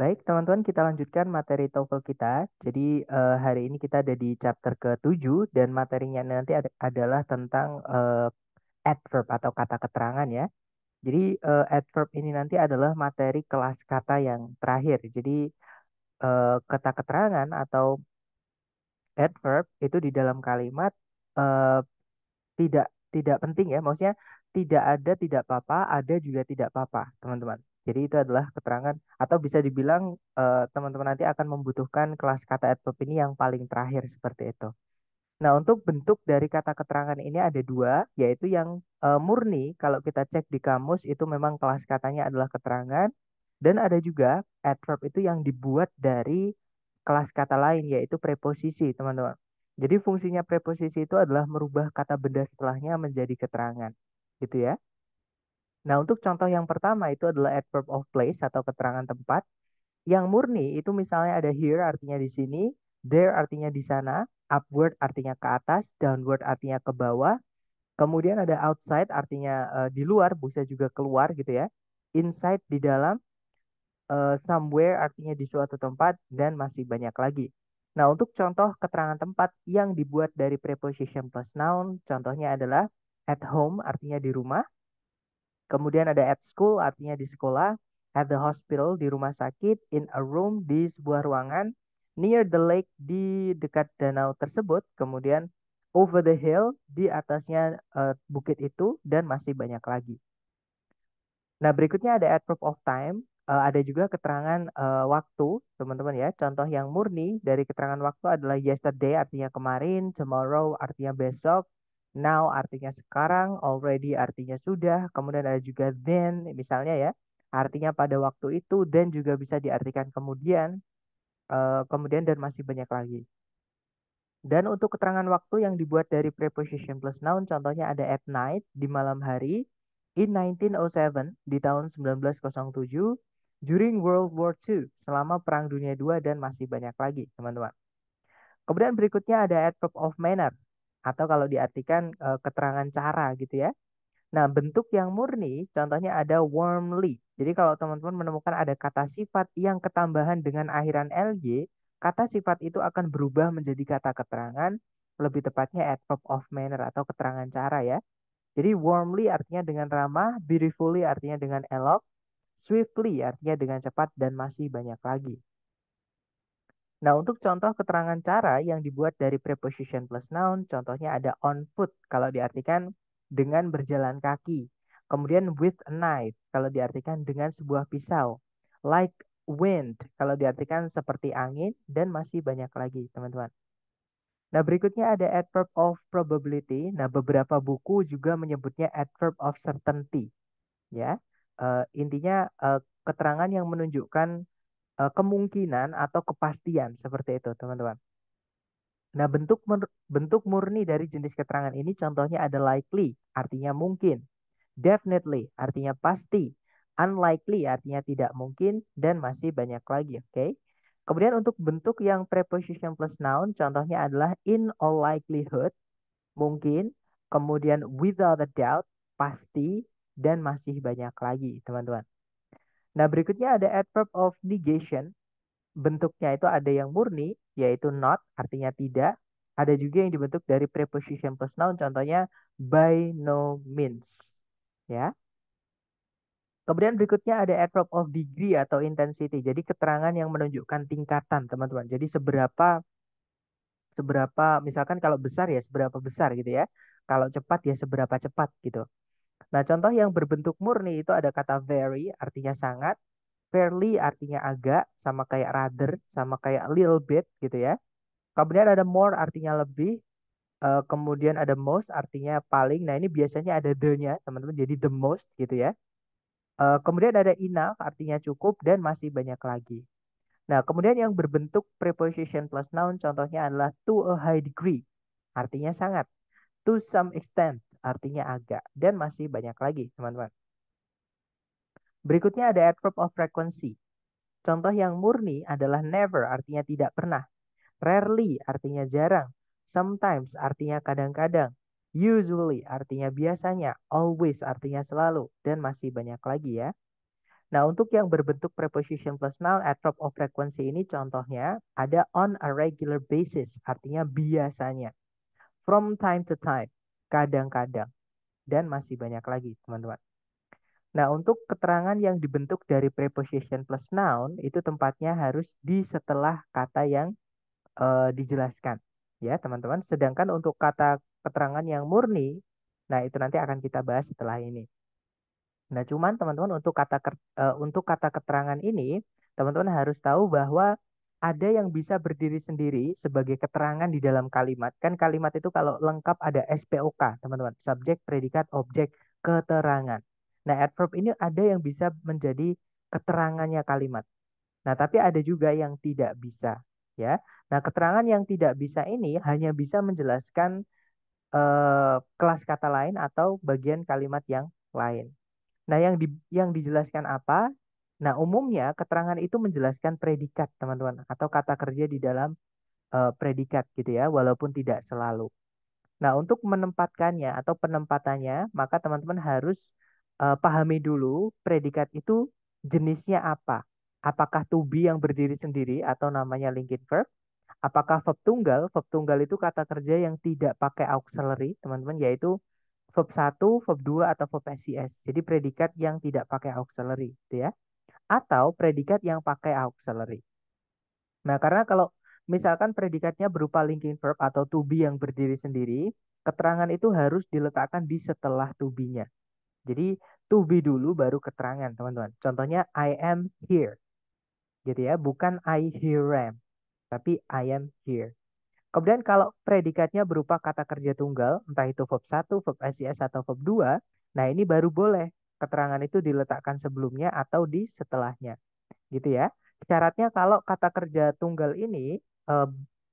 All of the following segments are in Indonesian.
Baik, teman-teman, kita lanjutkan materi TOEFL kita. Jadi, uh, hari ini kita ada di chapter ke-7 dan materinya nanti ad adalah tentang uh, adverb atau kata keterangan ya. Jadi, uh, adverb ini nanti adalah materi kelas kata yang terakhir. Jadi, uh, kata keterangan atau adverb itu di dalam kalimat uh, tidak tidak penting ya. Maksudnya, tidak ada, tidak apa-apa, ada juga tidak apa-apa, teman-teman. Jadi itu adalah keterangan atau bisa dibilang eh, teman-teman eh, nanti akan membutuhkan kelas kata adverb ini yang paling terakhir seperti itu. Nah, untuk bentuk dari kata keterangan ini ada dua, yaitu yang eh, murni kalau kita cek di kamus itu memang kelas katanya adalah keterangan dan ada juga adverb itu yang dibuat dari kelas kata lain yaitu preposisi, teman-teman. Jadi fungsinya preposisi itu adalah merubah kata benda setelahnya menjadi keterangan. Gitu ya. Nah, untuk contoh yang pertama itu adalah adverb of place atau keterangan tempat. Yang murni itu misalnya ada here artinya di sini, there artinya di sana, upward artinya ke atas, downward artinya ke bawah. Kemudian ada outside artinya uh, di luar, bisa juga keluar gitu ya. Inside di dalam, uh, somewhere artinya di suatu tempat dan masih banyak lagi. Nah, untuk contoh keterangan tempat yang dibuat dari preposition plus noun, contohnya adalah at home artinya di rumah, Kemudian ada at school artinya di sekolah, at the hospital di rumah sakit, in a room di sebuah ruangan, near the lake di dekat danau tersebut, kemudian over the hill di atasnya uh, bukit itu dan masih banyak lagi. Nah, berikutnya ada at adverb of time, uh, ada juga keterangan uh, waktu, teman-teman ya. Contoh yang murni dari keterangan waktu adalah yesterday artinya kemarin, tomorrow artinya besok, now artinya sekarang, already artinya sudah, kemudian ada juga then misalnya ya, artinya pada waktu itu, then juga bisa diartikan kemudian, uh, kemudian dan masih banyak lagi. Dan untuk keterangan waktu yang dibuat dari preposition plus noun, contohnya ada at night, di malam hari, in 1907, di tahun 1907, during World War II, selama Perang Dunia II, dan masih banyak lagi, teman-teman. Kemudian berikutnya ada at top of manner atau kalau diartikan e, keterangan cara gitu ya. Nah, bentuk yang murni contohnya ada warmly. Jadi kalau teman-teman menemukan ada kata sifat yang ketambahan dengan akhiran ly, kata sifat itu akan berubah menjadi kata keterangan, lebih tepatnya adverb of manner atau keterangan cara ya. Jadi warmly artinya dengan ramah, beautifully artinya dengan elok, swiftly artinya dengan cepat dan masih banyak lagi. Nah, untuk contoh keterangan cara yang dibuat dari preposition plus noun, contohnya ada on foot kalau diartikan dengan berjalan kaki. Kemudian with a knife kalau diartikan dengan sebuah pisau. Like wind kalau diartikan seperti angin dan masih banyak lagi, teman-teman. Nah, berikutnya ada adverb of probability. Nah, beberapa buku juga menyebutnya adverb of certainty. Ya. Uh, intinya uh, keterangan yang menunjukkan Eh, kemungkinan atau kepastian seperti itu, teman-teman. Nah, bentuk bentuk murni dari jenis keterangan ini contohnya ada likely, artinya mungkin. Definitely, artinya pasti. Unlikely, artinya tidak mungkin. Dan masih banyak lagi, oke? Okay? Kemudian untuk bentuk yang preposition plus noun, contohnya adalah in all likelihood, mungkin. Kemudian without a doubt, pasti. Dan masih banyak lagi, teman-teman. Nah, berikutnya ada adverb of negation. Bentuknya itu ada yang murni, yaitu not, artinya tidak. Ada juga yang dibentuk dari preposition plus noun, contohnya by no means. Ya. Kemudian berikutnya ada adverb of degree atau intensity. Jadi keterangan yang menunjukkan tingkatan, teman-teman. Jadi seberapa seberapa misalkan kalau besar ya seberapa besar gitu ya. Kalau cepat ya seberapa cepat gitu. Nah, contoh yang berbentuk murni itu ada kata very, artinya sangat. Fairly artinya agak, sama kayak rather, sama kayak little bit gitu ya. Kemudian ada more artinya lebih, uh, kemudian ada most artinya paling. Nah, ini biasanya ada the-nya, teman-teman, jadi the most gitu ya. Uh, kemudian ada enough artinya cukup dan masih banyak lagi. Nah, kemudian yang berbentuk preposition plus noun contohnya adalah to a high degree, artinya sangat. To some extent, artinya agak, dan masih banyak lagi, teman-teman. Berikutnya ada adverb of frequency. Contoh yang murni adalah never, artinya tidak pernah. Rarely, artinya jarang. Sometimes, artinya kadang-kadang. Usually, artinya biasanya. Always, artinya selalu. Dan masih banyak lagi ya. Nah, untuk yang berbentuk preposition plus noun, adverb of frequency ini contohnya ada on a regular basis, artinya biasanya. From time to time, kadang-kadang, dan masih banyak lagi, teman-teman. Nah, untuk keterangan yang dibentuk dari preposition plus noun itu tempatnya harus di setelah kata yang e, dijelaskan, ya, teman-teman. Sedangkan untuk kata keterangan yang murni, nah itu nanti akan kita bahas setelah ini. Nah, cuman teman-teman untuk kata e, untuk kata keterangan ini, teman-teman harus tahu bahwa ada yang bisa berdiri sendiri sebagai keterangan di dalam kalimat. Kan kalimat itu kalau lengkap ada SPOK, teman-teman. Subjek, predikat, objek, keterangan. Nah, adverb ini ada yang bisa menjadi keterangannya kalimat. Nah, tapi ada juga yang tidak bisa, ya. Nah, keterangan yang tidak bisa ini hanya bisa menjelaskan eh, kelas kata lain atau bagian kalimat yang lain. Nah, yang di, yang dijelaskan apa? Nah, umumnya keterangan itu menjelaskan predikat, teman-teman, atau kata kerja di dalam uh, predikat gitu ya, walaupun tidak selalu. Nah, untuk menempatkannya atau penempatannya, maka teman-teman harus uh, pahami dulu predikat itu jenisnya apa. Apakah to be yang berdiri sendiri atau namanya linking verb? Apakah verb tunggal? Verb tunggal itu kata kerja yang tidak pakai auxiliary, teman-teman, yaitu verb 1, verb 2, atau verb SES. Jadi predikat yang tidak pakai auxiliary, gitu ya atau predikat yang pakai auxiliary. Nah, karena kalau misalkan predikatnya berupa linking verb atau to be yang berdiri sendiri, keterangan itu harus diletakkan di setelah to be-nya. Jadi to be dulu baru keterangan, teman-teman. Contohnya I am here. Gitu ya, bukan I hear am, tapi I am here. Kemudian kalau predikatnya berupa kata kerja tunggal, entah itu verb 1, verb SES atau verb 2, nah ini baru boleh keterangan itu diletakkan sebelumnya atau di setelahnya. Gitu ya. Syaratnya kalau kata kerja tunggal ini eh,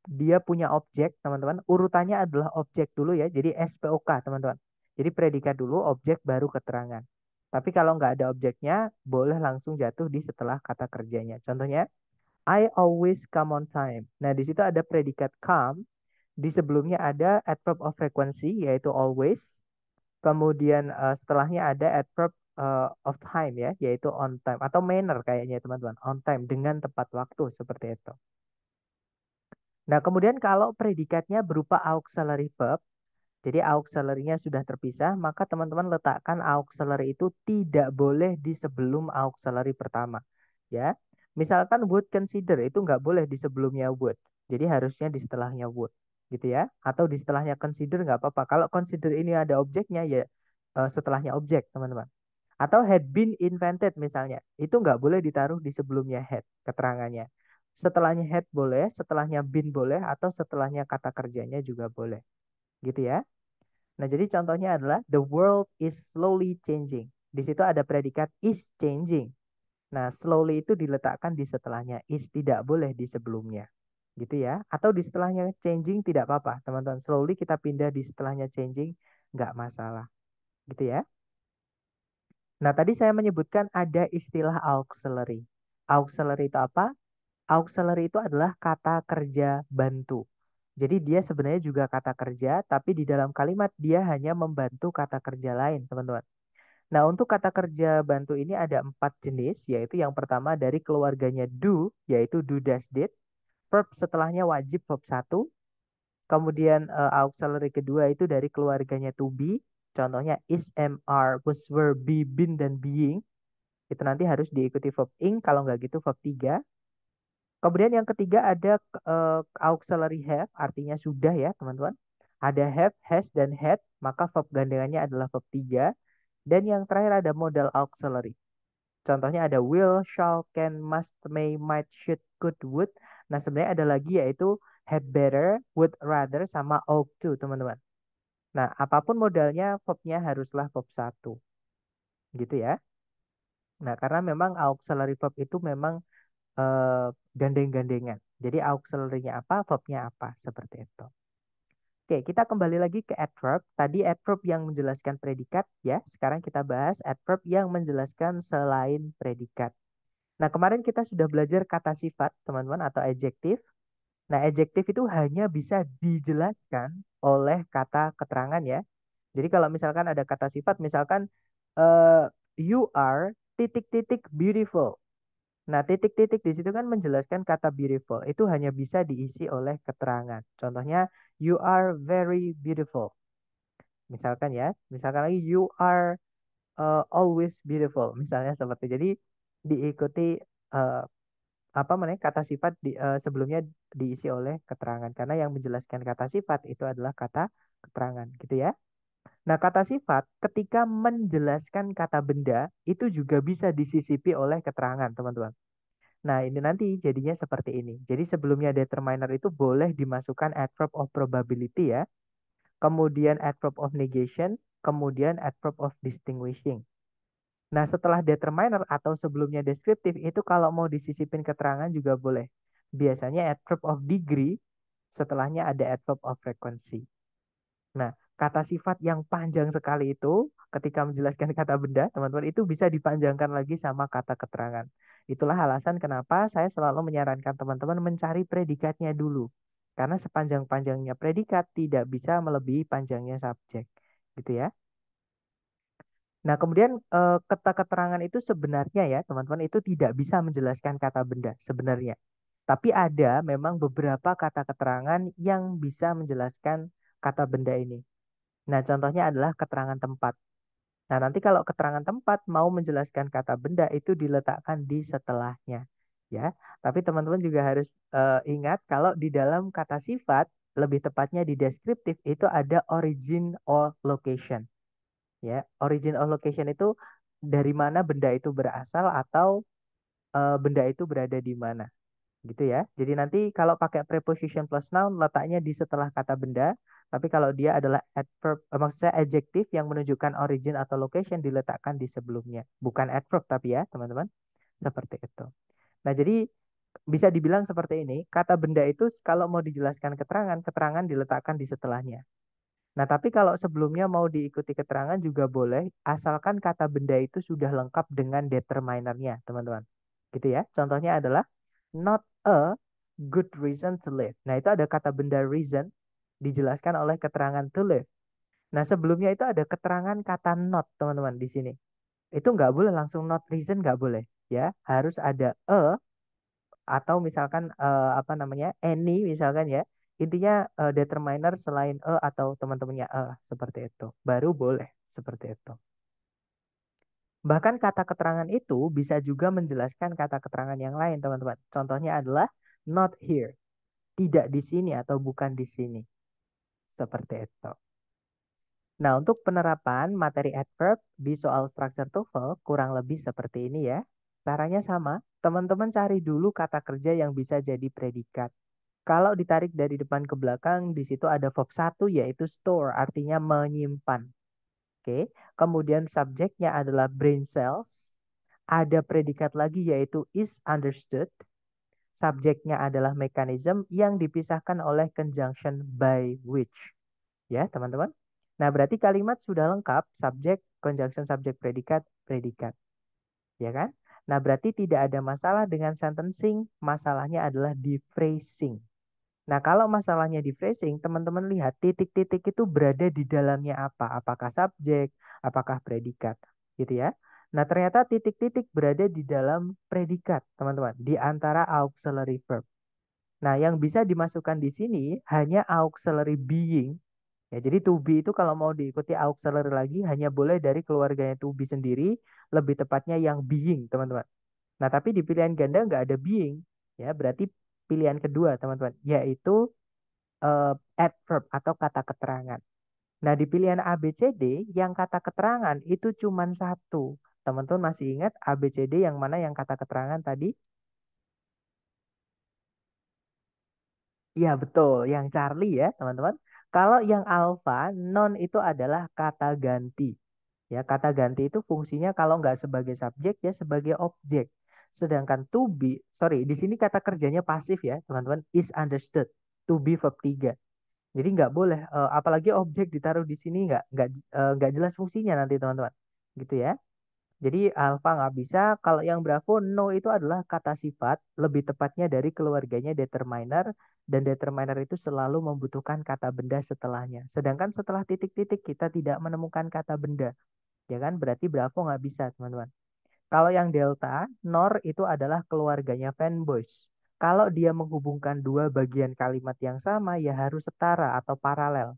dia punya objek, teman-teman. Urutannya adalah objek dulu ya. Jadi SPOK, teman-teman. Jadi predikat dulu, objek baru keterangan. Tapi kalau nggak ada objeknya, boleh langsung jatuh di setelah kata kerjanya. Contohnya, I always come on time. Nah, di situ ada predikat come. Di sebelumnya ada adverb of frequency, yaitu always. Kemudian uh, setelahnya ada adverb uh, of time ya, yaitu on time atau manner kayaknya ya, teman-teman, on time dengan tepat waktu seperti itu. Nah, kemudian kalau predikatnya berupa auxiliary verb, jadi auxiliary-nya sudah terpisah, maka teman-teman letakkan auxiliary itu tidak boleh di sebelum auxiliary pertama, ya. Misalkan would consider itu nggak boleh di sebelumnya would. Jadi harusnya di setelahnya would gitu ya atau di setelahnya consider nggak apa-apa kalau consider ini ada objeknya ya eh, setelahnya objek teman-teman atau had been invented misalnya itu nggak boleh ditaruh di sebelumnya had keterangannya setelahnya had boleh setelahnya been boleh atau setelahnya kata kerjanya juga boleh gitu ya nah jadi contohnya adalah the world is slowly changing di situ ada predikat is changing nah slowly itu diletakkan di setelahnya is tidak boleh di sebelumnya gitu ya. Atau di hmm. setelahnya changing tidak apa-apa, teman-teman. Slowly kita pindah di setelahnya changing, nggak masalah. Gitu ya. Nah, tadi saya menyebutkan ada istilah auxiliary. Auxiliary itu apa? Auxiliary itu adalah kata kerja bantu. Jadi dia sebenarnya juga kata kerja, tapi di dalam kalimat dia hanya membantu kata kerja lain, teman-teman. Nah, untuk kata kerja bantu ini ada empat jenis, yaitu yang pertama dari keluarganya do, yaitu do dash did verb setelahnya wajib verb satu, Kemudian uh, auxiliary kedua itu dari keluarganya to be. Contohnya is, am, are, was, were, be, been, dan being. Itu nanti harus diikuti verb ing. Kalau nggak gitu verb tiga. Kemudian yang ketiga ada uh, auxiliary have. Artinya sudah ya teman-teman. Ada have, has, dan had. Maka verb gandengannya adalah verb tiga Dan yang terakhir ada modal auxiliary. Contohnya ada will, shall, can, must, may, might, should, could, would. Nah, sebenarnya ada lagi yaitu had better, would rather, sama ought to, teman-teman. Nah, apapun modalnya, verb-nya haruslah verb satu Gitu ya. Nah, karena memang auxiliary verb itu memang uh, gandeng-gandengan. Jadi auxiliary-nya apa, verb-nya apa, seperti itu. Oke, kita kembali lagi ke adverb. Tadi adverb yang menjelaskan predikat, ya. Sekarang kita bahas adverb yang menjelaskan selain predikat. Nah, kemarin kita sudah belajar kata sifat, teman-teman, atau adjektif. Nah, adjektif itu hanya bisa dijelaskan oleh kata keterangan ya. Jadi kalau misalkan ada kata sifat, misalkan uh, you are titik-titik beautiful. Nah, titik-titik di situ kan menjelaskan kata beautiful. Itu hanya bisa diisi oleh keterangan. Contohnya, you are very beautiful. Misalkan ya, misalkan lagi you are uh, always beautiful. Misalnya seperti. Jadi, diikuti eh, apa namanya kata sifat di, eh, sebelumnya diisi oleh keterangan karena yang menjelaskan kata sifat itu adalah kata keterangan gitu ya. Nah, kata sifat ketika menjelaskan kata benda itu juga bisa disisipi oleh keterangan, teman-teman. Nah, ini nanti jadinya seperti ini. Jadi sebelumnya determiner itu boleh dimasukkan adverb of probability ya. Kemudian adverb of negation, kemudian adverb of distinguishing. Nah, setelah determiner atau sebelumnya deskriptif, itu kalau mau disisipin keterangan juga boleh. Biasanya adverb of degree, setelahnya ada adverb of frequency. Nah, kata sifat yang panjang sekali itu, ketika menjelaskan kata benda, teman-teman, itu bisa dipanjangkan lagi sama kata keterangan. Itulah alasan kenapa saya selalu menyarankan teman-teman mencari predikatnya dulu. Karena sepanjang-panjangnya predikat tidak bisa melebihi panjangnya subjek. Gitu ya. Nah, kemudian uh, eh, kata keterangan itu sebenarnya ya, teman-teman, itu tidak bisa menjelaskan kata benda sebenarnya. Tapi ada memang beberapa kata keterangan yang bisa menjelaskan kata benda ini. Nah, contohnya adalah keterangan tempat. Nah, nanti kalau keterangan tempat mau menjelaskan kata benda itu diletakkan di setelahnya, ya. Tapi teman-teman juga harus uh, ingat kalau di dalam kata sifat, lebih tepatnya di deskriptif itu ada origin or location ya origin of location itu dari mana benda itu berasal atau uh, benda itu berada di mana gitu ya. Jadi nanti kalau pakai preposition plus noun letaknya di setelah kata benda, tapi kalau dia adalah adverb maksud eh, maksudnya adjektif yang menunjukkan origin atau location diletakkan di sebelumnya, bukan adverb tapi ya, teman-teman. Seperti itu. Nah, jadi bisa dibilang seperti ini, kata benda itu kalau mau dijelaskan keterangan, keterangan diletakkan di setelahnya. Nah, tapi kalau sebelumnya mau diikuti keterangan juga boleh, asalkan kata benda itu sudah lengkap dengan determinernya, teman-teman. Gitu ya. Contohnya adalah not a good reason to live. Nah, itu ada kata benda reason dijelaskan oleh keterangan to live. Nah, sebelumnya itu ada keterangan kata not, teman-teman, di sini. Itu nggak boleh langsung not reason, nggak boleh. Ya, harus ada a atau misalkan uh, apa namanya any misalkan ya Intinya uh, determiner selain E atau teman-temannya E seperti itu. Baru boleh seperti itu. Bahkan kata keterangan itu bisa juga menjelaskan kata keterangan yang lain, teman-teman. Contohnya adalah not here. Tidak di sini atau bukan di sini. Seperti itu. Nah, untuk penerapan materi adverb di soal structure TOEFL kurang lebih seperti ini ya. Caranya sama, teman-teman cari dulu kata kerja yang bisa jadi predikat. Kalau ditarik dari depan ke belakang, di situ ada verb satu yaitu store, artinya menyimpan. Oke, kemudian subjeknya adalah brain cells. Ada predikat lagi yaitu is understood. Subjeknya adalah mekanisme yang dipisahkan oleh conjunction by which. Ya, teman-teman. Nah, berarti kalimat sudah lengkap, subjek, conjunction, subjek, predikat, predikat. Ya kan? Nah, berarti tidak ada masalah dengan sentencing, masalahnya adalah di phrasing. Nah, kalau masalahnya di phrasing, teman-teman lihat titik-titik itu berada di dalamnya apa? Apakah subjek, apakah predikat, gitu ya. Nah, ternyata titik-titik berada di dalam predikat, teman-teman, di antara auxiliary verb. Nah, yang bisa dimasukkan di sini hanya auxiliary being. Ya, jadi to be itu kalau mau diikuti auxiliary lagi hanya boleh dari keluarganya to be sendiri, lebih tepatnya yang being, teman-teman. Nah, tapi di pilihan ganda nggak ada being, ya berarti pilihan kedua, teman-teman, yaitu uh, adverb atau kata keterangan. Nah, di pilihan ABCD yang kata keterangan itu cuma satu. Teman-teman masih ingat ABCD yang mana yang kata keterangan tadi? Ya betul. Yang Charlie ya, teman-teman. Kalau yang Alpha non itu adalah kata ganti. Ya, kata ganti itu fungsinya kalau nggak sebagai subjek ya sebagai objek. Sedangkan to be, sorry, di sini kata kerjanya pasif ya, teman-teman, is understood. To be verb 3. Jadi nggak boleh, eh, apalagi objek ditaruh di sini nggak nggak eh, nggak jelas fungsinya nanti teman-teman, gitu ya. Jadi alfa nggak bisa. Kalau yang bravo no itu adalah kata sifat, lebih tepatnya dari keluarganya determiner dan determiner itu selalu membutuhkan kata benda setelahnya. Sedangkan setelah titik-titik kita tidak menemukan kata benda, ya kan? Berarti bravo nggak bisa teman-teman. Kalau yang delta, nor itu adalah keluarganya fanboys. Kalau dia menghubungkan dua bagian kalimat yang sama, ya harus setara atau paralel.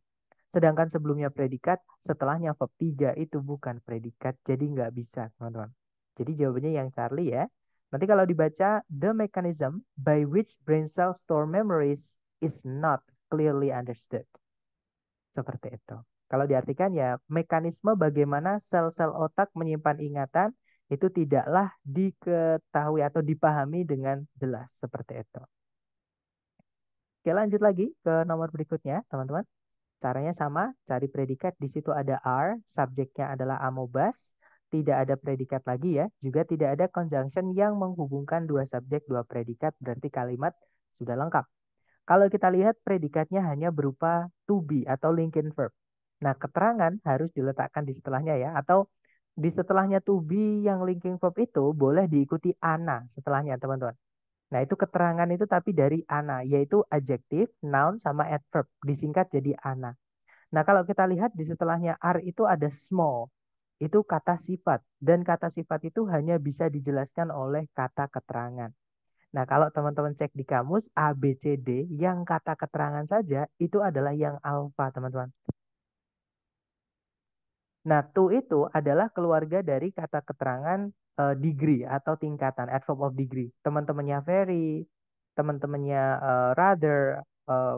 Sedangkan sebelumnya predikat, setelahnya verb 3 itu bukan predikat, jadi nggak bisa, teman-teman. Jadi jawabannya yang Charlie ya. Nanti kalau dibaca, the mechanism by which brain cells store memories is not clearly understood. Seperti itu. Kalau diartikan ya, mekanisme bagaimana sel-sel otak menyimpan ingatan itu tidaklah diketahui atau dipahami dengan jelas seperti itu. Oke, lanjut lagi ke nomor berikutnya, teman-teman. Caranya sama, cari predikat. Di situ ada r, subjeknya adalah amobas, tidak ada predikat lagi ya. Juga tidak ada conjunction yang menghubungkan dua subjek, dua predikat, berarti kalimat sudah lengkap. Kalau kita lihat predikatnya hanya berupa to be atau linking verb. Nah, keterangan harus diletakkan di setelahnya ya, atau di setelahnya to be yang linking verb itu boleh diikuti ana setelahnya teman-teman. Nah itu keterangan itu tapi dari ana yaitu adjektif, noun sama adverb disingkat jadi ana. Nah kalau kita lihat di setelahnya r itu ada small itu kata sifat dan kata sifat itu hanya bisa dijelaskan oleh kata keterangan. Nah kalau teman-teman cek di kamus A B C D yang kata keterangan saja itu adalah yang alpha teman-teman. Nah, to itu adalah keluarga dari kata keterangan uh, degree atau tingkatan, adverb of degree. Teman-temannya very, teman-temannya uh, eh, rather, uh, eh,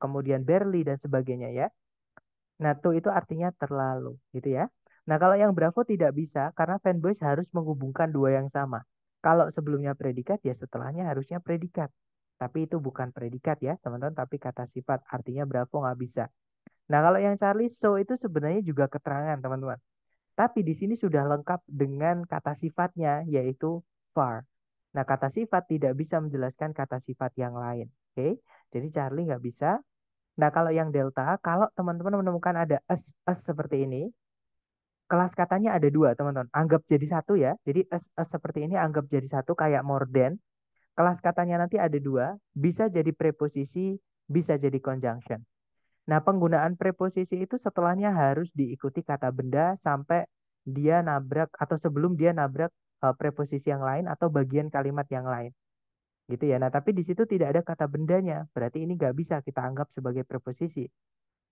kemudian barely dan sebagainya ya. Nah, to itu artinya terlalu gitu ya. Nah, kalau yang Bravo tidak bisa karena fanboys harus menghubungkan dua yang sama. Kalau sebelumnya predikat ya setelahnya harusnya predikat. Tapi itu bukan predikat ya, teman-teman, tapi kata sifat. Artinya Bravo nggak bisa. Nah, kalau yang Charlie so itu sebenarnya juga keterangan, teman-teman. Tapi di sini sudah lengkap dengan kata sifatnya, yaitu far. Nah, kata sifat tidak bisa menjelaskan kata sifat yang lain. Oke, okay? jadi Charlie nggak bisa. Nah, kalau yang delta, kalau teman-teman menemukan ada s, s seperti ini, kelas katanya ada dua, teman-teman. Anggap jadi satu ya. Jadi s, s seperti ini anggap jadi satu kayak more than. Kelas katanya nanti ada dua, bisa jadi preposisi, bisa jadi conjunction. Nah, penggunaan preposisi itu setelahnya harus diikuti kata benda sampai dia nabrak atau sebelum dia nabrak eh, preposisi yang lain atau bagian kalimat yang lain. Gitu ya. Nah, tapi di situ tidak ada kata bendanya. Berarti ini nggak bisa kita anggap sebagai preposisi.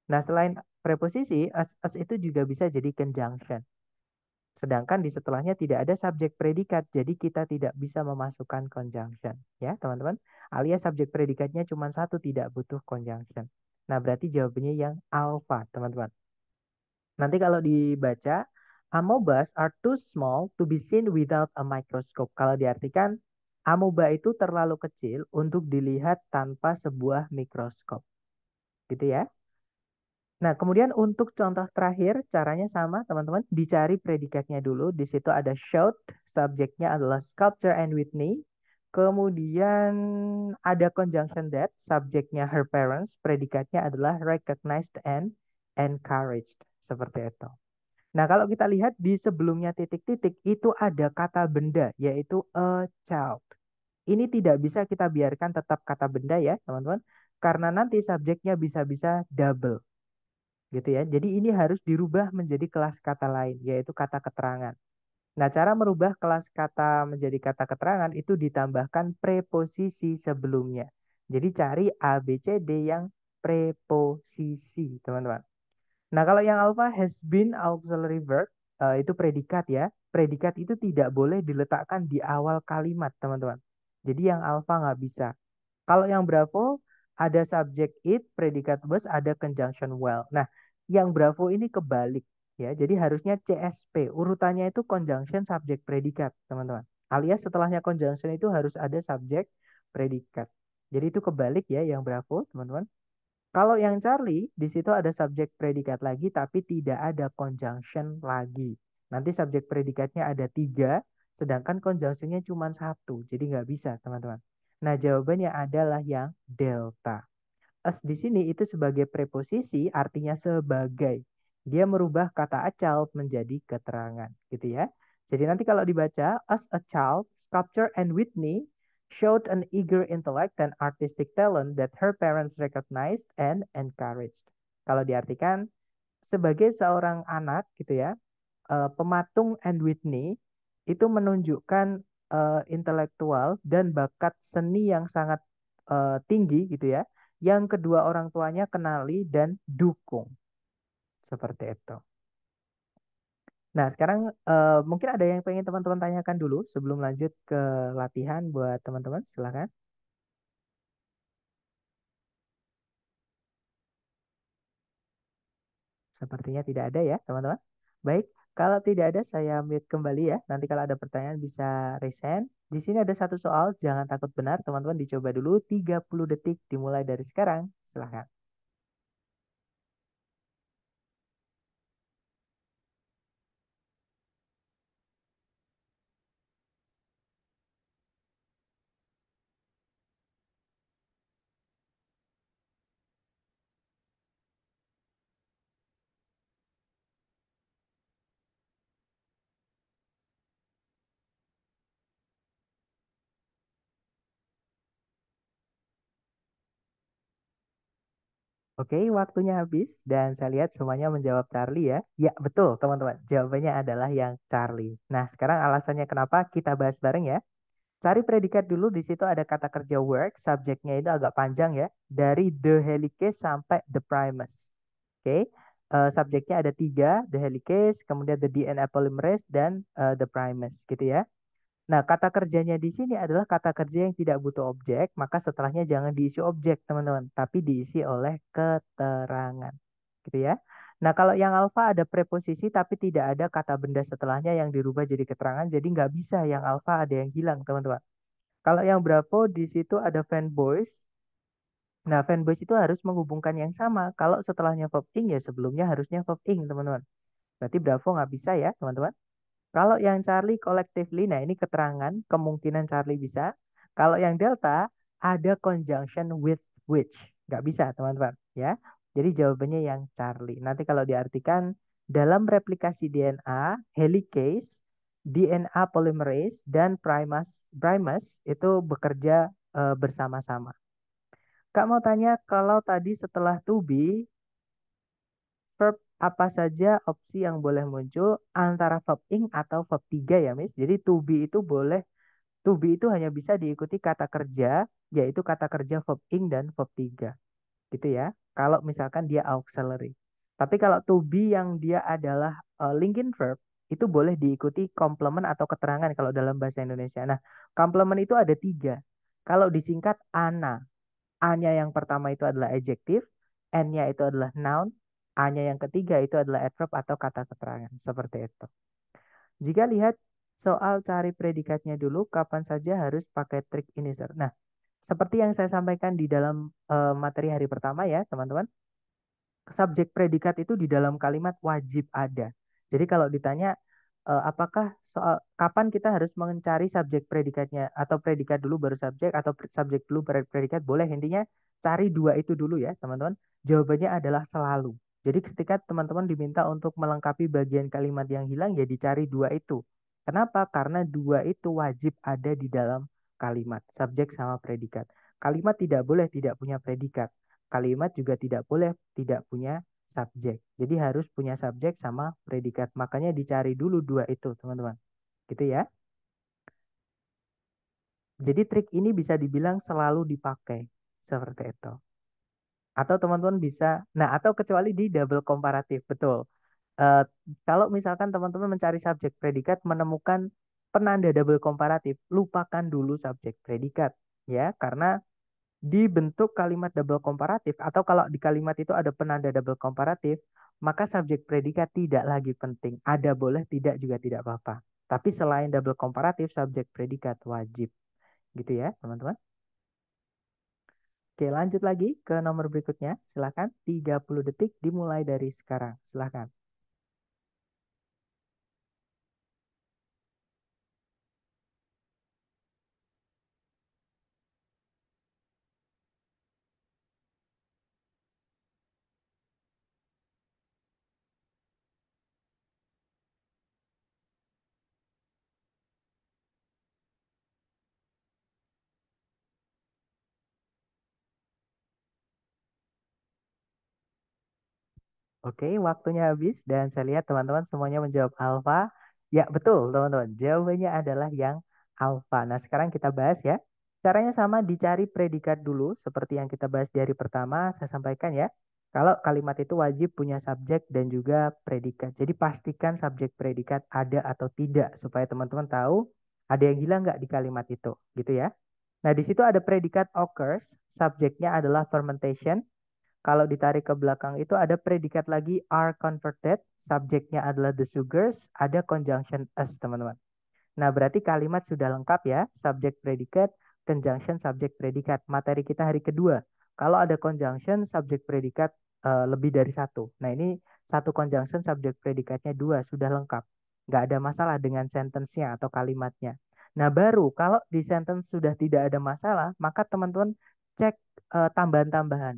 Nah, selain preposisi, as, as itu juga bisa jadi conjunction. Sedangkan di setelahnya tidak ada subjek predikat, jadi kita tidak bisa memasukkan conjunction. Ya, teman-teman. Alias subjek predikatnya cuma satu, tidak butuh conjunction. Nah, berarti jawabannya yang alpha, teman-teman. Nanti kalau dibaca, amoebas are too small to be seen without a microscope. Kalau diartikan, amoeba itu terlalu kecil untuk dilihat tanpa sebuah mikroskop. Gitu ya. Nah, kemudian untuk contoh terakhir, caranya sama, teman-teman. Dicari predikatnya dulu. Di situ ada shout subjeknya adalah sculpture and Whitney. Kemudian ada conjunction that, subjeknya her parents, predikatnya adalah recognized and encouraged. Seperti itu. Nah, kalau kita lihat di sebelumnya titik-titik, itu ada kata benda, yaitu a child. Ini tidak bisa kita biarkan tetap kata benda ya, teman-teman. Karena nanti subjeknya bisa-bisa double. Gitu ya. Jadi ini harus dirubah menjadi kelas kata lain, yaitu kata keterangan. Nah, cara merubah kelas kata menjadi kata keterangan itu ditambahkan preposisi sebelumnya. Jadi cari A, B, C, D yang preposisi, teman-teman. Nah, kalau yang alpha has been auxiliary verb, eh, itu predikat ya. Predikat itu tidak boleh diletakkan di awal kalimat, teman-teman. Jadi yang alpha nggak bisa. Kalau yang bravo, ada subject it, predikat was, ada conjunction well. Nah, yang bravo ini kebalik. Ya, jadi harusnya CSP. Urutannya itu conjunction subject predikat, teman-teman. Alias setelahnya conjunction itu harus ada subjek predikat. Jadi itu kebalik ya yang Bravo, teman-teman. Kalau yang Charlie, di situ ada subjek predikat lagi, tapi tidak ada conjunction lagi. Nanti subjek predikatnya ada tiga, sedangkan conjunctionnya cuma satu. Jadi nggak bisa, teman-teman. Nah, jawabannya adalah yang delta. As di sini itu sebagai preposisi, artinya sebagai dia merubah kata a child menjadi keterangan gitu ya. Jadi nanti kalau dibaca as a child, sculpture and Whitney showed an eager intellect and artistic talent that her parents recognized and encouraged. Kalau diartikan sebagai seorang anak gitu ya, uh, pematung and Whitney itu menunjukkan uh, intelektual dan bakat seni yang sangat uh, tinggi gitu ya, yang kedua orang tuanya kenali dan dukung seperti itu. Nah, sekarang uh, mungkin ada yang pengen teman-teman tanyakan dulu sebelum lanjut ke latihan buat teman-teman. Silahkan. Sepertinya tidak ada ya, teman-teman. Baik, kalau tidak ada saya mute kembali ya. Nanti kalau ada pertanyaan bisa resend. Di sini ada satu soal, jangan takut benar, teman-teman dicoba dulu 30 detik dimulai dari sekarang. Silahkan. Oke, waktunya habis dan saya lihat semuanya menjawab Charlie ya. Ya, betul teman-teman. Jawabannya adalah yang Charlie. Nah, sekarang alasannya kenapa kita bahas bareng ya. Cari predikat dulu di situ ada kata kerja work, subjeknya itu agak panjang ya. Dari the helicase sampai the primus. Oke, uh, subjeknya ada tiga, the helicase, kemudian the DNA polymerase, dan uh, eh, the primus gitu ya. Nah, kata kerjanya di sini adalah kata kerja yang tidak butuh objek, maka setelahnya jangan diisi objek, teman-teman, tapi diisi oleh keterangan. Gitu ya. Nah, kalau yang alfa ada preposisi tapi tidak ada kata benda setelahnya yang dirubah jadi keterangan, jadi nggak bisa yang alfa ada yang hilang, teman-teman. Kalau yang Bravo di situ ada fanboys. Nah, fanboys itu harus menghubungkan yang sama. Kalau setelahnya verb ing ya sebelumnya harusnya verb ing, teman-teman. Berarti Bravo nggak bisa ya, teman-teman. Kalau yang Charlie collectively, nah ini keterangan kemungkinan Charlie bisa. Kalau yang Delta ada conjunction with which. Nggak bisa teman-teman ya. Jadi jawabannya yang Charlie. Nanti kalau diartikan dalam replikasi DNA, helicase, DNA polymerase, dan primus, primus itu bekerja e, bersama-sama. Kak mau tanya kalau tadi setelah tubi be, verb apa saja opsi yang boleh muncul antara verb ing atau verb tiga ya, Miss. Jadi to be itu boleh to be itu hanya bisa diikuti kata kerja, yaitu kata kerja verb ing dan verb tiga Gitu ya. Kalau misalkan dia auxiliary. Tapi kalau to be yang dia adalah uh, eh, linking verb, itu boleh diikuti komplement atau keterangan kalau dalam bahasa Indonesia. Nah, komplement itu ada tiga. Kalau disingkat ana, a-nya yang pertama itu adalah adjective, n-nya itu adalah noun, A-nya yang ketiga itu adalah adverb atau kata keterangan, seperti itu. Jika lihat soal cari predikatnya dulu, kapan saja harus pakai trik ini, sir. Nah, seperti yang saya sampaikan di dalam uh, materi hari pertama ya, teman-teman. Subjek predikat itu di dalam kalimat wajib ada. Jadi kalau ditanya uh, apakah soal kapan kita harus mencari subjek predikatnya atau predikat dulu baru subjek atau subjek dulu baru predikat boleh intinya cari dua itu dulu ya teman-teman jawabannya adalah selalu jadi ketika teman-teman diminta untuk melengkapi bagian kalimat yang hilang, ya dicari dua itu. Kenapa? Karena dua itu wajib ada di dalam kalimat, subjek sama predikat. Kalimat tidak boleh tidak punya predikat. Kalimat juga tidak boleh tidak punya subjek. Jadi harus punya subjek sama predikat. Makanya dicari dulu dua itu, teman-teman. Gitu ya. Jadi trik ini bisa dibilang selalu dipakai seperti itu atau teman-teman bisa nah atau kecuali di double komparatif betul uh, kalau misalkan teman-teman mencari subjek predikat menemukan penanda double komparatif lupakan dulu subjek predikat ya karena di bentuk kalimat double komparatif atau kalau di kalimat itu ada penanda double komparatif maka subjek predikat tidak lagi penting ada boleh tidak juga tidak apa-apa tapi selain double komparatif subjek predikat wajib gitu ya teman-teman Oke, lanjut lagi ke nomor berikutnya. Silakan 30 detik dimulai dari sekarang. silahkan Oke, waktunya habis dan saya lihat teman-teman semuanya menjawab alfa. Ya, betul teman-teman. Jawabannya adalah yang alfa. Nah, sekarang kita bahas ya. Caranya sama, dicari predikat dulu seperti yang kita bahas dari pertama. Saya sampaikan ya, kalau kalimat itu wajib punya subjek dan juga predikat. Jadi pastikan subjek predikat ada atau tidak supaya teman-teman tahu ada yang hilang nggak di kalimat itu, gitu ya. Nah, di situ ada predikat occurs, subjeknya adalah fermentation, kalau ditarik ke belakang itu ada predikat lagi are converted, subjeknya adalah the sugars, ada conjunction as teman-teman. Nah berarti kalimat sudah lengkap ya, subjek predikat, conjunction subjek predikat. Materi kita hari kedua. Kalau ada conjunction subjek predikat uh, lebih dari satu. Nah ini satu conjunction subjek predikatnya dua sudah lengkap. Nggak ada masalah dengan sentence sentence-nya atau kalimatnya. Nah baru kalau di sentence sudah tidak ada masalah, maka teman-teman cek eh, tambahan-tambahan.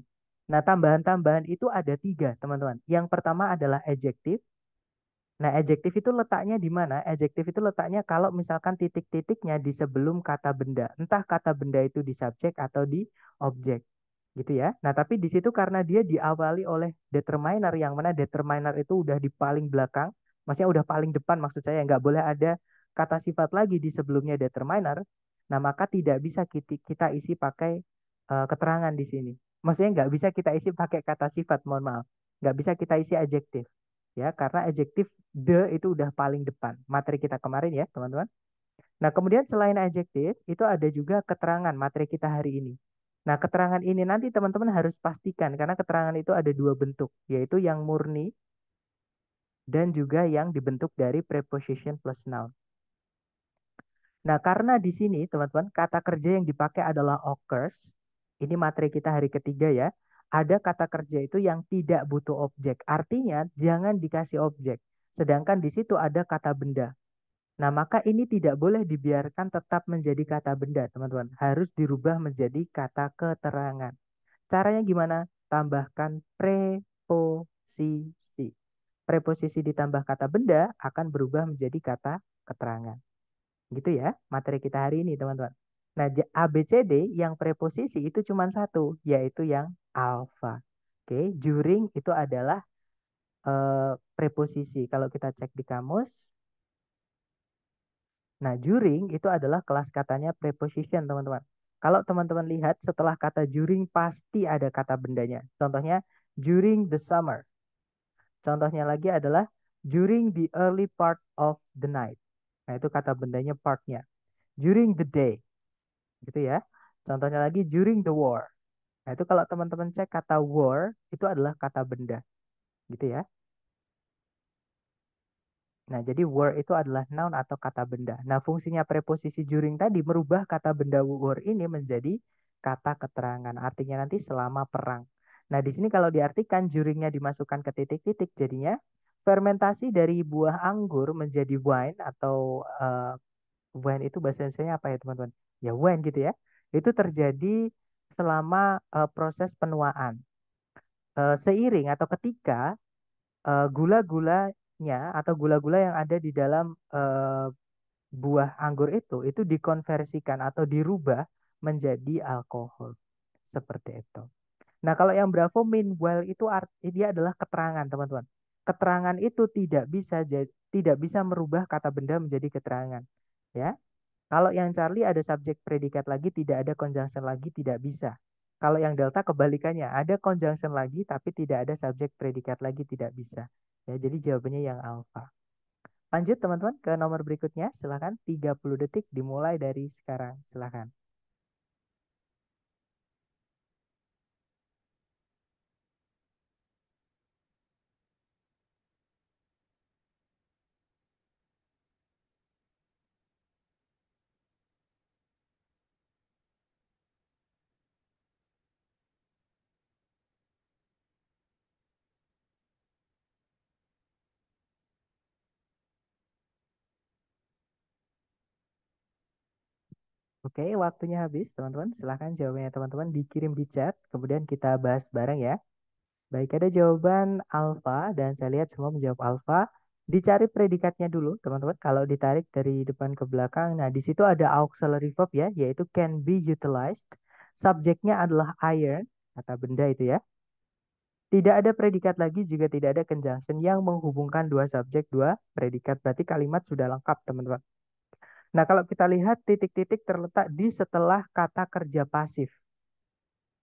Nah, tambahan-tambahan itu ada tiga, teman-teman. Yang pertama adalah adjektif. Nah, adjektif itu letaknya di mana? Adjektif itu letaknya kalau misalkan titik-titiknya di sebelum kata benda. Entah kata benda itu di subjek atau di objek. Gitu ya. Nah, tapi di situ karena dia diawali oleh determiner yang mana determiner itu udah di paling belakang. Maksudnya udah paling depan maksud saya. Nggak boleh ada kata sifat lagi di sebelumnya determiner. Nah, maka tidak bisa kita isi pakai eh, keterangan di sini maksudnya nggak bisa kita isi pakai kata sifat mohon maaf nggak bisa kita isi adjektif ya karena adjektif the itu udah paling depan materi kita kemarin ya teman-teman nah kemudian selain adjektif itu ada juga keterangan materi kita hari ini nah keterangan ini nanti teman-teman harus pastikan karena keterangan itu ada dua bentuk yaitu yang murni dan juga yang dibentuk dari preposition plus noun. Nah, karena di sini, teman-teman, kata kerja yang dipakai adalah occurs, ini materi kita hari ketiga ya, ada kata kerja itu yang tidak butuh objek. Artinya jangan dikasih objek. Sedangkan di situ ada kata benda. Nah, maka ini tidak boleh dibiarkan tetap menjadi kata benda, teman-teman. Harus dirubah menjadi kata keterangan. Caranya gimana? Tambahkan preposisi. Preposisi ditambah kata benda akan berubah menjadi kata keterangan. Gitu ya materi kita hari ini, teman-teman. Nah, ABCD yang preposisi itu cuma satu, yaitu yang alfa. Oke, okay? During itu adalah uh, preposisi. Kalau kita cek di kamus, nah during itu adalah kelas katanya preposition, teman-teman. Kalau teman-teman lihat setelah kata during pasti ada kata bendanya. Contohnya during the summer. Contohnya lagi adalah during the early part of the night. Nah, itu kata bendanya partnya. During the day gitu ya. Contohnya lagi during the war. Nah, itu kalau teman-teman cek kata war itu adalah kata benda. Gitu ya. Nah, jadi war itu adalah noun atau kata benda. Nah, fungsinya preposisi during tadi merubah kata benda war ini menjadi kata keterangan. Artinya nanti selama perang. Nah, di sini kalau diartikan duringnya dimasukkan ke titik-titik jadinya fermentasi dari buah anggur menjadi wine atau uh, wine itu bahasa Indonesia apa ya, teman-teman? ya when gitu ya itu terjadi selama uh, proses penuaan uh, seiring atau ketika uh, gula-gulanya atau gula-gula yang ada di dalam uh, buah anggur itu itu dikonversikan atau dirubah menjadi alkohol seperti itu. Nah kalau yang bravo meanwhile itu art, dia adalah keterangan teman-teman. Keterangan itu tidak bisa jadi, tidak bisa merubah kata benda menjadi keterangan ya kalau yang Charlie ada subjek predikat lagi, tidak ada conjunction lagi, tidak bisa. Kalau yang delta kebalikannya, ada conjunction lagi tapi tidak ada subjek predikat lagi, tidak bisa. Ya, jadi jawabannya yang Alpha. Lanjut teman-teman ke nomor berikutnya, tiga 30 detik dimulai dari sekarang, Silahkan. Oke, waktunya habis, teman-teman. Silahkan jawabannya teman-teman dikirim di chat, kemudian kita bahas bareng ya. Baik, ada jawaban alfa dan saya lihat semua menjawab alfa. Dicari predikatnya dulu, teman-teman. Kalau ditarik dari depan ke belakang, nah di situ ada auxiliary verb ya, yaitu can be utilized. Subjeknya adalah iron, kata benda itu ya. Tidak ada predikat lagi juga tidak ada conjunction yang menghubungkan dua subjek, dua predikat. Berarti kalimat sudah lengkap, teman-teman. Nah, kalau kita lihat titik-titik terletak di setelah kata kerja pasif.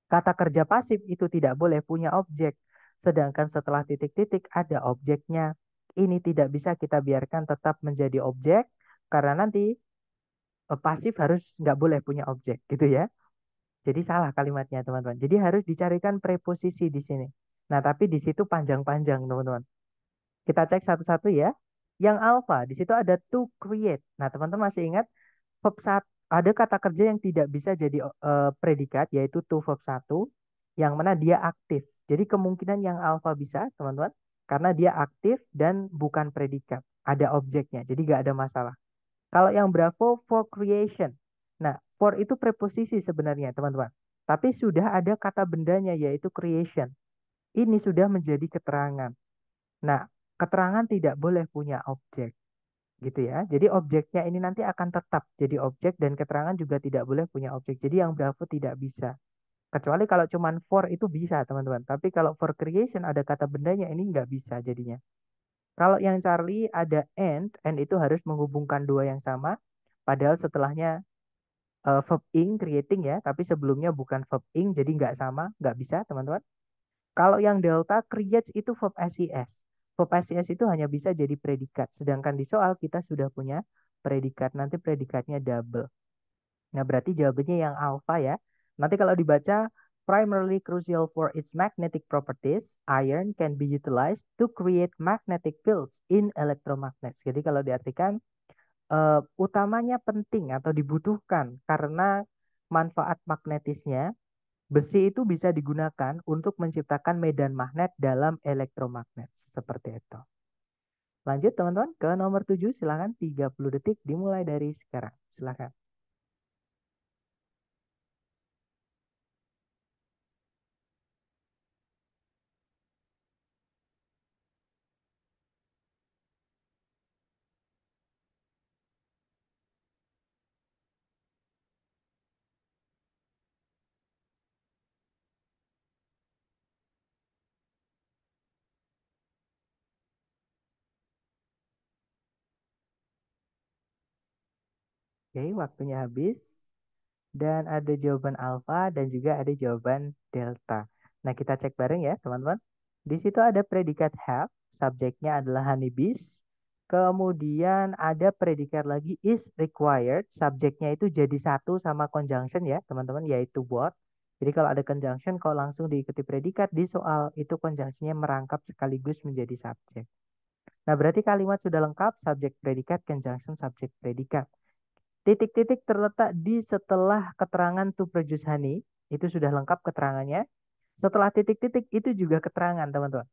Kata kerja pasif itu tidak boleh punya objek, sedangkan setelah titik-titik ada objeknya. Ini tidak bisa kita biarkan tetap menjadi objek karena nanti e, pasif harus nggak boleh punya objek gitu ya. Jadi salah kalimatnya teman-teman. Jadi harus dicarikan preposisi di sini. Nah, tapi di situ panjang-panjang teman-teman. Kita cek satu-satu ya. Yang alpha di situ ada to create. Nah, teman-teman masih ingat verb saat ada kata kerja yang tidak bisa jadi uh, predikat yaitu to verb 1 yang mana dia aktif. Jadi kemungkinan yang alpha bisa, teman-teman, karena dia aktif dan bukan predikat. Ada objeknya, jadi nggak ada masalah. Kalau yang bravo for creation. Nah, for itu preposisi sebenarnya, teman-teman. Tapi sudah ada kata bendanya yaitu creation. Ini sudah menjadi keterangan. Nah, keterangan tidak boleh punya objek gitu ya. Jadi objeknya ini nanti akan tetap jadi objek dan keterangan juga tidak boleh punya objek. Jadi yang bravo tidak bisa. Kecuali kalau cuman for itu bisa teman-teman. Tapi kalau for creation ada kata bendanya ini nggak bisa jadinya. Kalau yang Charlie ada and, and itu harus menghubungkan dua yang sama. Padahal setelahnya uh, verb ing creating ya, tapi sebelumnya bukan verb ing jadi nggak sama, nggak bisa teman-teman. Kalau yang delta creates itu verb SES. Kopasias itu hanya bisa jadi predikat. Sedangkan di soal kita sudah punya predikat. Nanti predikatnya double. Nah, berarti jawabannya yang alpha ya. Nanti kalau dibaca, primarily crucial for its magnetic properties, iron can be utilized to create magnetic fields in electromagnets. Jadi kalau diartikan, uh, utamanya penting atau dibutuhkan karena manfaat magnetisnya Besi itu bisa digunakan untuk menciptakan medan magnet dalam elektromagnet. Seperti itu. Lanjut teman-teman ke nomor 7 silakan 30 detik dimulai dari sekarang. Silakan. Oke, waktunya habis. Dan ada jawaban alfa dan juga ada jawaban delta. Nah, kita cek bareng ya, teman-teman. Di situ ada predikat have, subjeknya adalah honeybees. Kemudian ada predikat lagi is required, subjeknya itu jadi satu sama conjunction ya, teman-teman, yaitu what. Jadi kalau ada conjunction, kalau langsung diikuti predikat di soal itu conjunctionnya merangkap sekaligus menjadi subjek. Nah, berarti kalimat sudah lengkap, subjek predikat, conjunction, subjek predikat. Titik-titik terletak di setelah keterangan to produce honey, itu sudah lengkap keterangannya. Setelah titik-titik itu juga keterangan, teman-teman.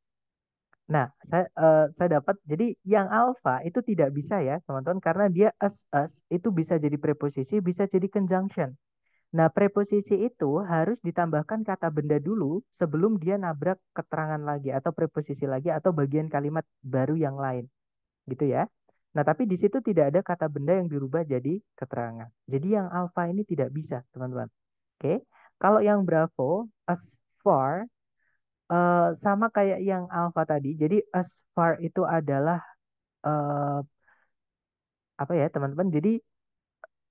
Nah, saya uh, saya dapat jadi yang alfa itu tidak bisa ya, teman-teman, karena dia as as itu bisa jadi preposisi, bisa jadi conjunction. Nah, preposisi itu harus ditambahkan kata benda dulu sebelum dia nabrak keterangan lagi atau preposisi lagi atau bagian kalimat baru yang lain. Gitu ya. Nah, tapi di situ tidak ada kata benda yang dirubah jadi keterangan. Jadi yang alfa ini tidak bisa, teman-teman. Oke. Kalau yang bravo, as far uh, sama kayak yang alfa tadi. Jadi as far itu adalah uh, apa ya, teman-teman? Jadi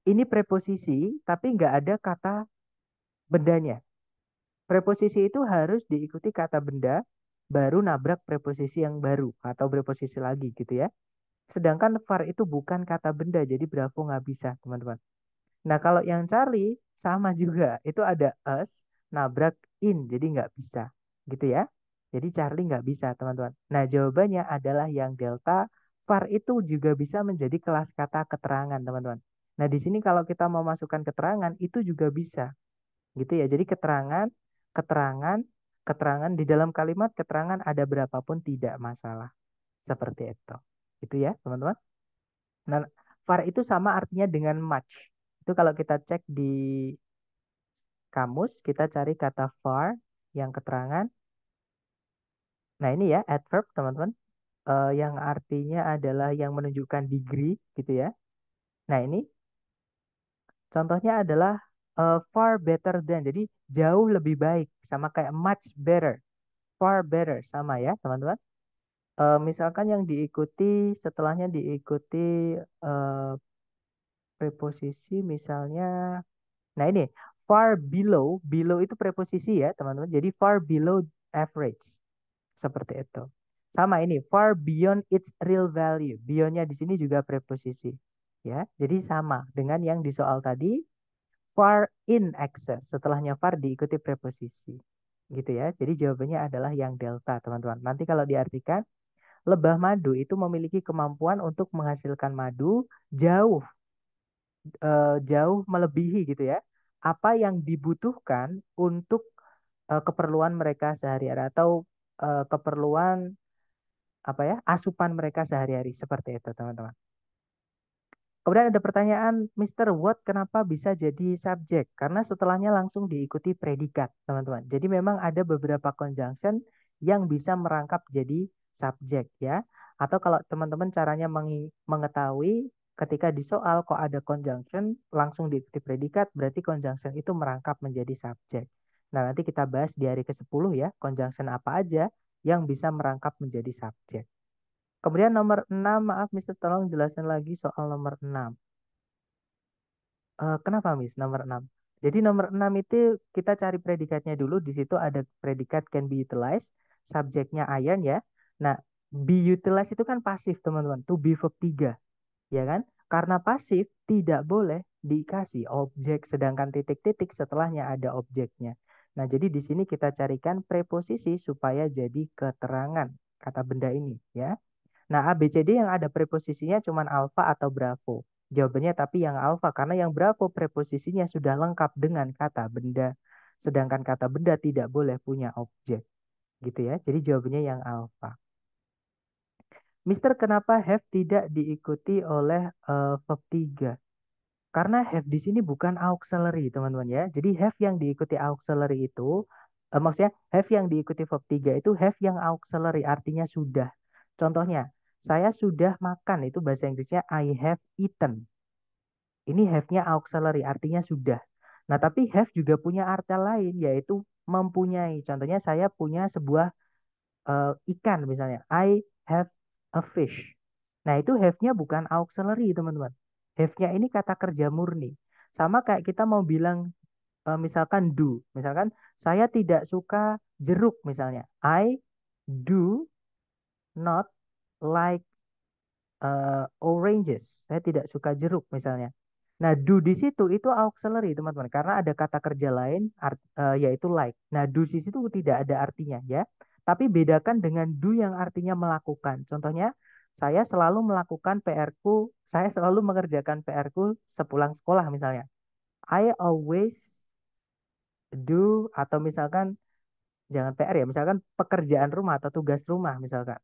ini preposisi tapi nggak ada kata bendanya. Preposisi itu harus diikuti kata benda baru nabrak preposisi yang baru atau preposisi lagi gitu ya. Sedangkan var itu bukan kata benda, jadi Bravo nggak bisa, teman-teman. Nah, kalau yang Charlie sama juga, itu ada us nabrak in, jadi nggak bisa, gitu ya. Jadi Charlie nggak bisa, teman-teman. Nah, jawabannya adalah yang delta var itu juga bisa menjadi kelas kata keterangan, teman-teman. Nah, di sini kalau kita mau masukkan keterangan itu juga bisa. Gitu ya. Jadi keterangan, keterangan, keterangan di dalam kalimat keterangan ada berapapun tidak masalah. Seperti itu. Gitu ya, teman-teman. Nah, far itu sama artinya dengan much. Itu kalau kita cek di kamus, kita cari kata far yang keterangan. Nah, ini ya adverb, teman-teman. Uh, yang artinya adalah yang menunjukkan degree gitu ya. Nah, ini contohnya adalah uh, far better than. Jadi jauh lebih baik sama kayak much better. Far better sama ya, teman-teman uh, misalkan yang diikuti setelahnya diikuti uh, preposisi misalnya nah ini far below below itu preposisi ya teman-teman jadi far below average seperti itu sama ini far beyond its real value beyondnya di sini juga preposisi ya jadi sama dengan yang di soal tadi far in excess setelahnya far diikuti preposisi gitu ya. Jadi jawabannya adalah yang delta, teman-teman. Nanti kalau diartikan lebah madu itu memiliki kemampuan untuk menghasilkan madu jauh e, jauh melebihi gitu ya apa yang dibutuhkan untuk e, keperluan mereka sehari-hari atau e, keperluan apa ya asupan mereka sehari-hari seperti itu teman-teman. Kemudian ada pertanyaan Mr. What kenapa bisa jadi subjek? Karena setelahnya langsung diikuti predikat, teman-teman. Jadi memang ada beberapa conjunction yang bisa merangkap jadi subjek ya. Atau kalau teman-teman caranya mengetahui ketika di soal kok ada conjunction langsung diikuti predikat berarti conjunction itu merangkap menjadi subjek. Nah, nanti kita bahas di hari ke-10 ya, conjunction apa aja yang bisa merangkap menjadi subjek. Kemudian nomor 6, maaf Mister tolong jelasin lagi soal nomor 6. Eh, kenapa Miss nomor 6? Jadi nomor 6 itu kita cari predikatnya dulu. Di situ ada predikat can be utilized, subjeknya iron ya. Nah, be utilized itu kan pasif, teman-teman. To be verb 3. Ya kan? Karena pasif tidak boleh dikasih objek sedangkan titik-titik setelahnya ada objeknya. Nah, jadi di sini kita carikan preposisi supaya jadi keterangan kata benda ini, ya. Nah, ABCD yang ada preposisinya cuman alfa atau bravo. Jawabannya tapi yang alfa karena yang bravo preposisinya sudah lengkap dengan kata benda sedangkan kata benda tidak boleh punya objek. Gitu ya. Jadi jawabannya yang alfa. Mister, kenapa have tidak diikuti oleh uh, verb 3? Karena have di sini bukan auxiliary, teman-teman ya. Jadi have yang diikuti auxiliary itu, uh, maksudnya have yang diikuti verb 3 itu have yang auxiliary, artinya sudah. Contohnya, saya sudah makan, itu bahasa Inggrisnya I have eaten. Ini have-nya auxiliary, artinya sudah. Nah, tapi have juga punya arti lain, yaitu mempunyai. Contohnya saya punya sebuah uh, ikan misalnya. I have a fish. Nah, itu have-nya bukan auxiliary, teman-teman. Have-nya ini kata kerja murni. Sama kayak kita mau bilang eh, misalkan do. Misalkan saya tidak suka jeruk misalnya. I do not like uh, oranges. Saya tidak suka jeruk misalnya. Nah, do di situ itu auxiliary, teman-teman, karena ada kata kerja lain art, uh, yaitu like. Nah, do di situ tidak ada artinya ya. Tapi bedakan dengan do yang artinya melakukan. Contohnya, saya selalu melakukan PR-ku, saya selalu mengerjakan PR-ku sepulang sekolah misalnya. I always do atau misalkan jangan PR ya, misalkan pekerjaan rumah atau tugas rumah misalkan.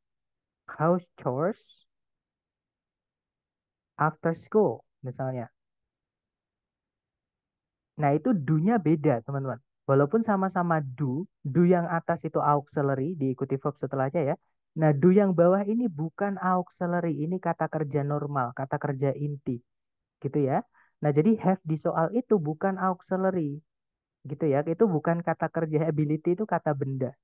House chores after school misalnya. Nah, itu do-nya beda, teman-teman. Walaupun sama-sama do, do yang atas itu auxiliary diikuti verb setelahnya ya. Nah, do yang bawah ini bukan auxiliary, ini kata kerja normal, kata kerja inti. Gitu ya. Nah, jadi have di soal itu bukan auxiliary. Gitu ya, itu bukan kata kerja ability, itu kata benda.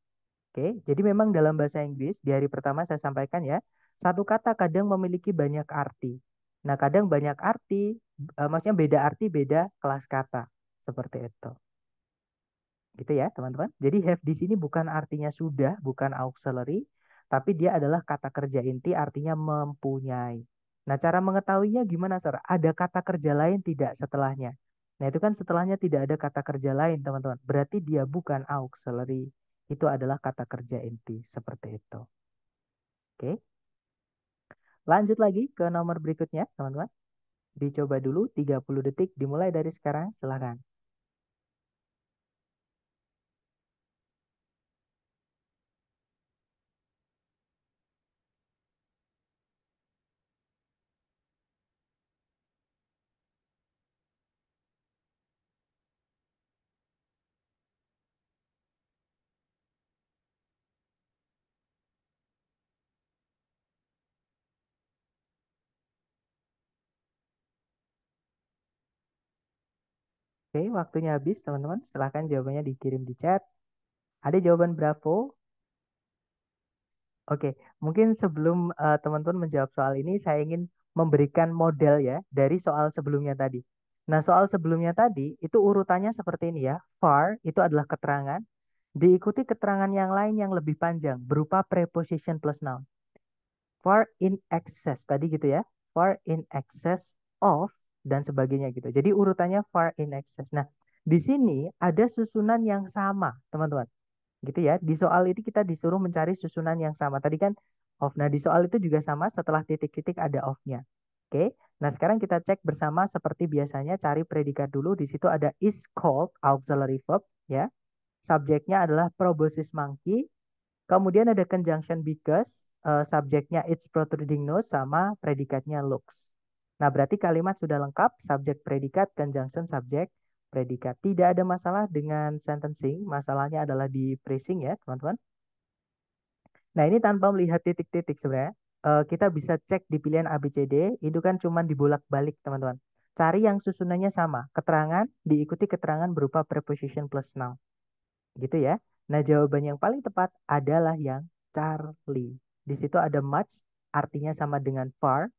Oke, jadi memang dalam bahasa Inggris di hari pertama saya sampaikan ya, satu kata kadang memiliki banyak arti. Nah, kadang banyak arti, eh, maksudnya beda arti, beda kelas kata. Seperti itu gitu ya teman-teman. Jadi have di sini bukan artinya sudah, bukan auxiliary, tapi dia adalah kata kerja inti artinya mempunyai. Nah cara mengetahuinya gimana sir? Ada kata kerja lain tidak setelahnya? Nah itu kan setelahnya tidak ada kata kerja lain teman-teman. Berarti dia bukan auxiliary. Itu adalah kata kerja inti seperti itu. Oke. Lanjut lagi ke nomor berikutnya teman-teman. Dicoba dulu 30 detik dimulai dari sekarang. Silahkan. Oke, waktunya habis teman-teman. Silahkan jawabannya dikirim di chat. Ada jawaban Bravo? Oke, mungkin sebelum eh, teman-teman uh, menjawab soal ini, saya ingin memberikan model ya dari soal sebelumnya tadi. Nah, soal sebelumnya tadi itu urutannya seperti ini ya. Far itu adalah keterangan, diikuti keterangan yang lain yang lebih panjang berupa preposition plus noun. Far in excess tadi gitu ya. Far in excess of dan sebagainya gitu. Jadi urutannya far in excess. Nah, di sini ada susunan yang sama, teman-teman. Gitu ya. Di soal ini kita disuruh mencari susunan yang sama. Tadi kan of. Nah, di soal itu juga sama setelah titik-titik ada of nya Oke. Nah, sekarang kita cek bersama seperti biasanya cari predikat dulu. Di situ ada is called auxiliary verb ya. Subjeknya adalah proboscis monkey. Kemudian ada conjunction because, uh, subjeknya it's protruding nose sama predikatnya looks. Nah, berarti kalimat sudah lengkap, subjek predikat, conjunction subjek, predikat. Tidak ada masalah dengan sentencing, masalahnya adalah di phrasing ya, teman-teman. Nah, ini tanpa melihat titik-titik sebenarnya. Eh, kita bisa cek di pilihan ABCD, itu kan cuma dibolak-balik, teman-teman. Cari yang susunannya sama, keterangan diikuti keterangan berupa preposition plus noun. Gitu ya. Nah, jawaban yang paling tepat adalah yang Charlie. Di situ ada much, artinya sama dengan far,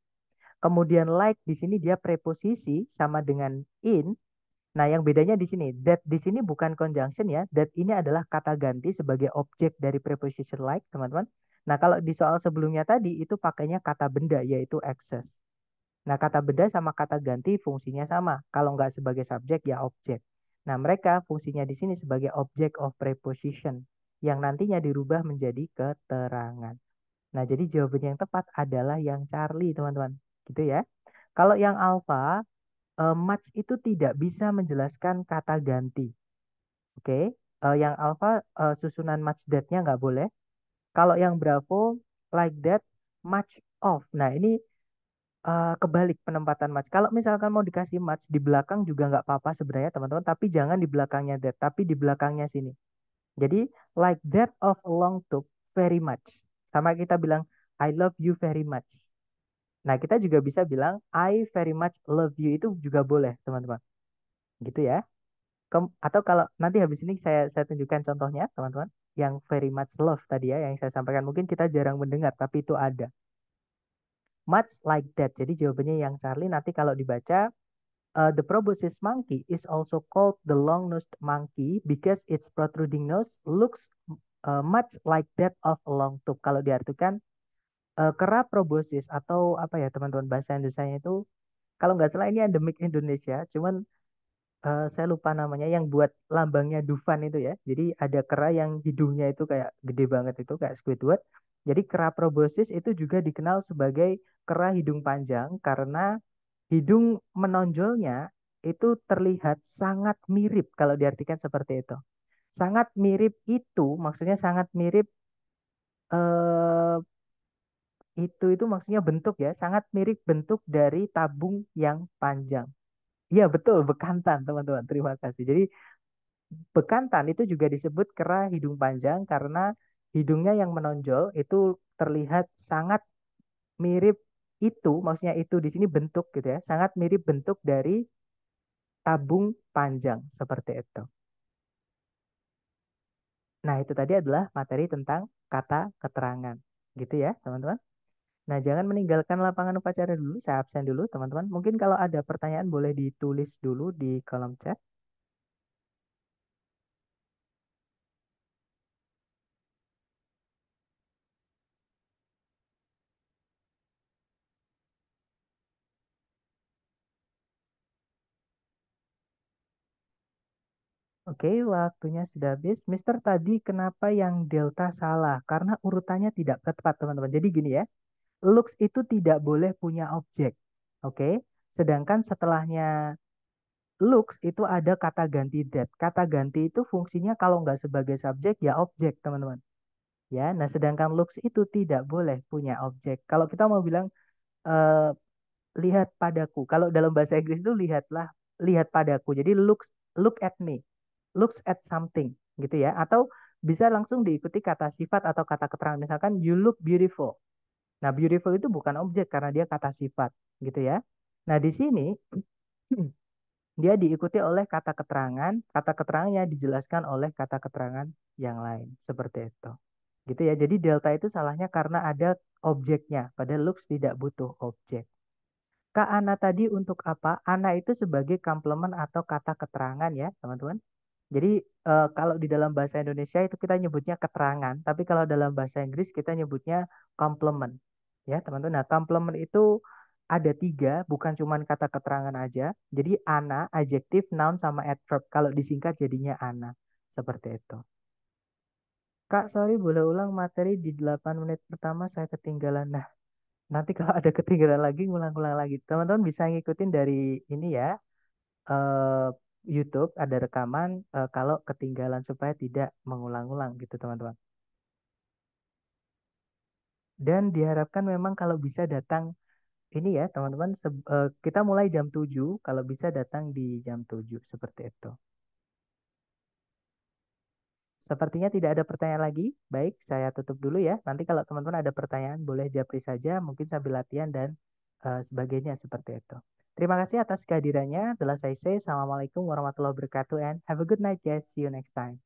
Kemudian like di sini dia preposisi sama dengan in. Nah, yang bedanya di sini that di sini bukan conjunction ya. That ini adalah kata ganti sebagai objek dari preposition like, teman-teman. Nah, kalau di soal sebelumnya tadi itu pakainya kata benda yaitu access. Nah, kata benda sama kata ganti fungsinya sama. Kalau nggak sebagai subjek ya objek. Nah, mereka fungsinya di sini sebagai object of preposition yang nantinya dirubah menjadi keterangan. Nah, jadi jawaban yang tepat adalah yang Charlie, teman-teman gitu ya. Kalau yang alpha uh, eh, match itu tidak bisa menjelaskan kata ganti. Oke, okay? uh, eh, yang alpha uh, susunan match that-nya nggak boleh. Kalau yang bravo, like that, match off. Nah ini uh, kebalik penempatan match. Kalau misalkan mau dikasih match di belakang juga nggak apa-apa sebenarnya teman-teman. Tapi jangan di belakangnya that, tapi di belakangnya sini. Jadi like that of long took very much. Sama kita bilang I love you very much. Nah, kita juga bisa bilang I very much love you itu juga boleh, teman-teman. Gitu ya. Kem, atau kalau nanti habis ini saya saya tunjukkan contohnya, teman-teman, yang very much love tadi ya yang saya sampaikan. Mungkin kita jarang mendengar, tapi itu ada. Much like that. Jadi jawabannya yang Charlie nanti kalau dibaca Uh, the proboscis monkey is also called the long-nosed monkey because its protruding nose looks uh, much like that of a long tube. Kalau diartikan uh, eh, kera proboscis atau apa ya teman-teman bahasa Indonesia itu kalau nggak salah ini endemik Indonesia, cuman uh, saya lupa namanya yang buat lambangnya Dufan itu ya. Jadi ada kera yang hidungnya itu kayak gede banget itu kayak Squidward. Jadi kera proboscis itu juga dikenal sebagai kera hidung panjang karena hidung menonjolnya itu terlihat sangat mirip kalau diartikan seperti itu. Sangat mirip itu maksudnya sangat mirip eh, itu itu maksudnya bentuk ya, sangat mirip bentuk dari tabung yang panjang. Iya betul, bekantan teman-teman. Terima kasih. Jadi bekantan itu juga disebut kera hidung panjang karena hidungnya yang menonjol itu terlihat sangat mirip itu, maksudnya itu di sini bentuk gitu ya, sangat mirip bentuk dari tabung panjang seperti itu. Nah, itu tadi adalah materi tentang kata keterangan. Gitu ya, teman-teman. Nah, jangan meninggalkan lapangan upacara dulu. Saya absen dulu, teman-teman. Mungkin kalau ada pertanyaan boleh ditulis dulu di kolom chat. Oke, waktunya sudah habis. Mister, tadi kenapa yang delta salah? Karena urutannya tidak tepat, teman-teman. Jadi gini ya, looks itu tidak boleh punya objek. Oke. Okay? Sedangkan setelahnya looks itu ada kata ganti that. Kata ganti itu fungsinya kalau nggak sebagai subjek ya objek, teman-teman. Ya, nah sedangkan looks itu tidak boleh punya objek. Kalau kita mau bilang uh, lihat padaku. Kalau dalam bahasa Inggris itu lihatlah, lihat padaku. Jadi looks look at me. Looks at something gitu ya. Atau bisa langsung diikuti kata sifat atau kata keterangan. Misalkan you look beautiful. Nah, beautiful itu bukan objek karena dia kata sifat, gitu ya. Nah, di sini dia diikuti oleh kata keterangan, kata keterangannya dijelaskan oleh kata keterangan yang lain, seperti itu. Gitu ya. Jadi delta itu salahnya karena ada objeknya, padahal looks tidak butuh objek. Kak Ana tadi untuk apa? Ana itu sebagai komplement atau kata keterangan ya, teman-teman. Jadi uh, kalau di dalam bahasa Indonesia itu kita nyebutnya keterangan, tapi kalau dalam bahasa Inggris kita nyebutnya complement ya teman-teman. Nah complement itu ada tiga, bukan cuma kata keterangan aja. Jadi ana, adjektif, noun, sama adverb. Kalau disingkat jadinya ana. Seperti itu. Kak, sorry boleh ulang materi di 8 menit pertama saya ketinggalan. Nah, nanti kalau ada ketinggalan lagi, ngulang-ngulang lagi. Teman-teman bisa ngikutin dari ini ya, eh, YouTube ada rekaman eh, kalau ketinggalan supaya tidak mengulang-ulang gitu teman-teman. Dan diharapkan memang kalau bisa datang ini ya teman-teman eh, kita mulai jam 7 kalau bisa datang di jam 7 seperti itu. Sepertinya tidak ada pertanyaan lagi. Baik, saya tutup dulu ya. Nanti kalau teman-teman ada pertanyaan boleh japri saja mungkin sambil latihan dan uh, sebagainya seperti itu. Terima kasih atas kehadirannya. Telah saya say. Assalamualaikum warahmatullahi wabarakatuh and have a good night guys. See you next time.